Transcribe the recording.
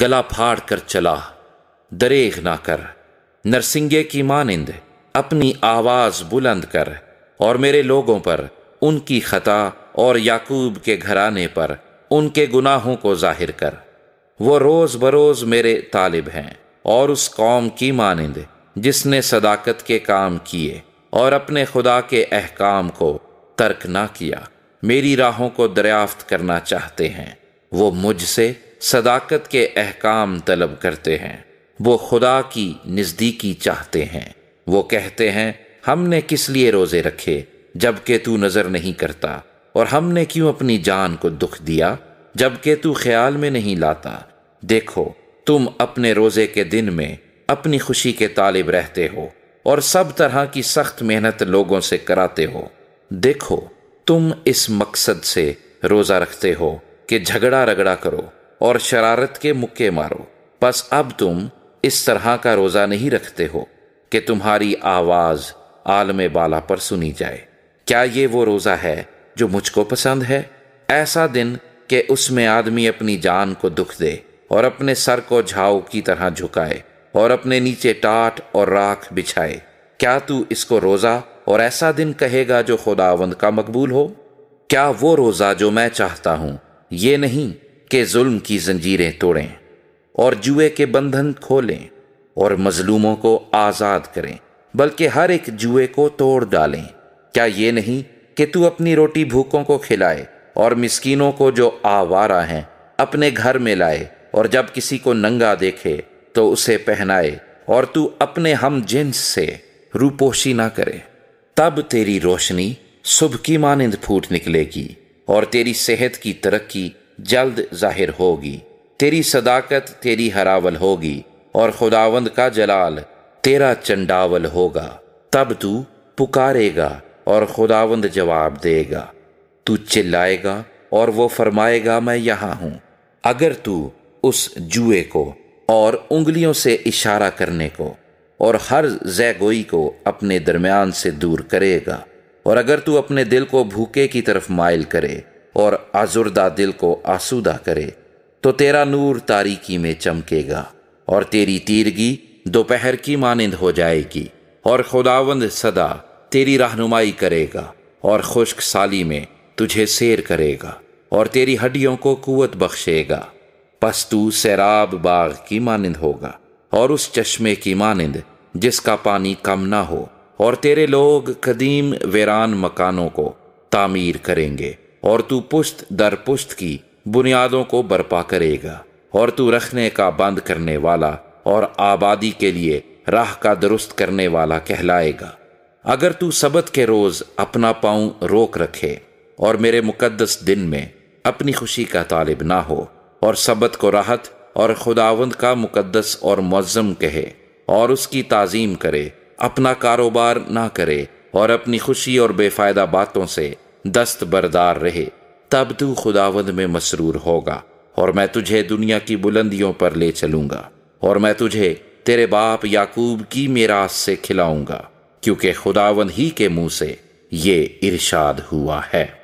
गला फाड़ कर चला दरेग ना कर नरसिंगे की मानिंद अपनी आवाज़ बुलंद कर और मेरे लोगों पर उनकी खता और याकूब के घराने पर उनके गुनाहों को जाहिर कर वो रोज़ बरोज़ मेरे तालिब हैं और उस कौम की मानिंद जिसने सदाकत के काम किए और अपने खुदा के अहकाम को तर्क ना किया मेरी राहों को दरियाफ्त करना चाहते हैं वो मुझसे सदाकत के अहकाम तलब करते हैं वो खुदा की नज़दीकी चाहते हैं वो कहते हैं हमने किस लिए रोज़े रखे जबकि तू नज़र नहीं करता और हमने क्यों अपनी जान को दुख दिया जबकि तू ख्याल में नहीं लाता देखो तुम अपने रोज़े के दिन में अपनी खुशी के तालिब रहते हो और सब तरह की सख्त मेहनत लोगों से कराते हो देखो तुम इस मकसद से रोज़ा रखते हो कि झगड़ा रगड़ा करो और शरारत के मुक्के मारो बस अब तुम इस तरह का रोज़ा नहीं रखते हो कि तुम्हारी आवाज़ आलम बाला पर सुनी जाए क्या ये वो रोज़ा है जो मुझको पसंद है ऐसा दिन कि उसमें आदमी अपनी जान को दुख दे और अपने सर को झाव की तरह झुकाए और अपने नीचे टाट और राख बिछाए क्या तू इसको रोज़ा और ऐसा दिन कहेगा जो खुदावंद का मकबूल हो क्या वो रोज़ा जो मैं चाहता हूं ये नहीं के जुल्म की जंजीरें तोड़ें और जुए के बंधन खोलें और मजलूमों को आज़ाद करें बल्कि हर एक जुए को तोड़ डालें क्या ये नहीं कि तू अपनी रोटी भूखों को खिलाए और मिस्कीनों को जो आवारा हैं अपने घर में लाए और जब किसी को नंगा देखे तो उसे पहनाए और तू अपने हम जिन्स से रूपोशी ना करे तब तेरी रोशनी सुबह की मानिंद फूट निकलेगी और तेरी सेहत की तरक्की जल्द जाहिर होगी तेरी सदाकत तेरी हरावल होगी और खुदावंद का जलाल तेरा चंडावल होगा तब तू पुकारेगा और खुदावंद जवाब देगा तू चिल्लाएगा और वो फरमाएगा मैं यहां हूं अगर तू उस जुए को और उंगलियों से इशारा करने को और हर जैगोई को अपने दरमियान से दूर करेगा और अगर तू अपने दिल को भूखे की तरफ माइल करे और आजुर्दा दिल को आसूदा करे तो तेरा नूर तारीकी में चमकेगा और तेरी तीरगी दोपहर की मानंद हो जाएगी और खुदावंद सदा तेरी रहनुमाई करेगा और खुश्क साली में तुझे सैर करेगा और तेरी हड्डियों को कुवत बख्शेगा बस तू सैराब बाग की मानंद होगा और उस चश्मे की मानंद जिसका पानी कम ना हो और तेरे लोग कदीम वीरान मकानों को तामीर करेंगे और तू पुश्त दर पुश्त की बुनियादों को बर्पा करेगा और तू रखने का बंद करने वाला और आबादी के लिए राह का दुरुस्त करने वाला कहलाएगा अगर तू सबत के रोज़ अपना पाँव रोक रखे और मेरे मुकद्दस दिन में अपनी खुशी का तालिब ना हो और सबत को राहत और खुदावंद का मुकद्दस और मज़म कहे और उसकी ताज़ीम करे अपना कारोबार ना करे और अपनी खुशी और बेफ़ायदा बातों से दस्त बरदार रहे तब तू खुदावंद में मसरूर होगा और मैं तुझे दुनिया की बुलंदियों पर ले चलूंगा और मैं तुझे तेरे बाप याकूब की मेरास से खिलाऊंगा क्योंकि खुदावंद ही के मुंह से ये इरशाद हुआ है